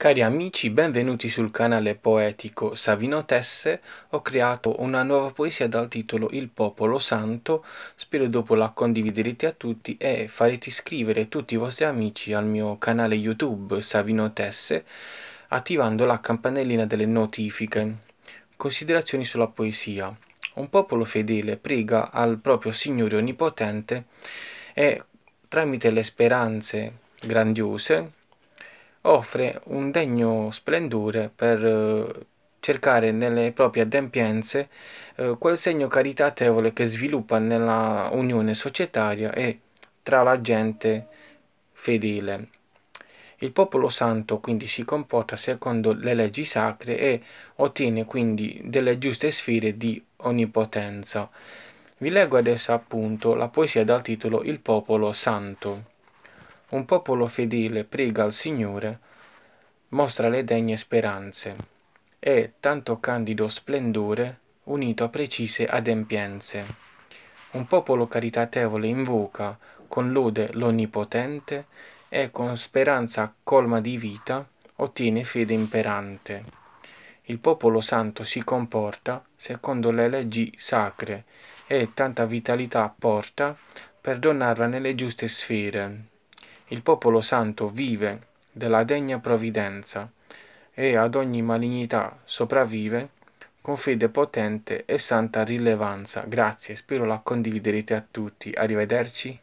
Cari amici, benvenuti sul canale poetico Savino Tesse. Ho creato una nuova poesia dal titolo Il popolo santo. Spero dopo la condividerete a tutti e farete iscrivere tutti i vostri amici al mio canale YouTube Savino Tesse attivando la campanellina delle notifiche. Considerazioni sulla poesia. Un popolo fedele prega al proprio Signore Onnipotente e tramite le speranze grandiose offre un degno splendore per eh, cercare nelle proprie adempienze eh, quel segno caritatevole che sviluppa nella unione societaria e tra la gente fedele. Il popolo santo quindi si comporta secondo le leggi sacre e ottiene quindi delle giuste sfere di onnipotenza. Vi leggo adesso appunto la poesia dal titolo Il popolo santo. Un popolo fedele prega al Signore, mostra le degne speranze e tanto candido splendore unito a precise adempienze. Un popolo caritatevole invoca con lode l'Onnipotente e con speranza colma di vita ottiene fede imperante. Il popolo santo si comporta secondo le leggi sacre e tanta vitalità porta per donarla nelle giuste sfere il popolo santo vive della degna provvidenza e ad ogni malignità sopravvive con fede potente e santa rilevanza. Grazie, spero la condividerete a tutti. Arrivederci.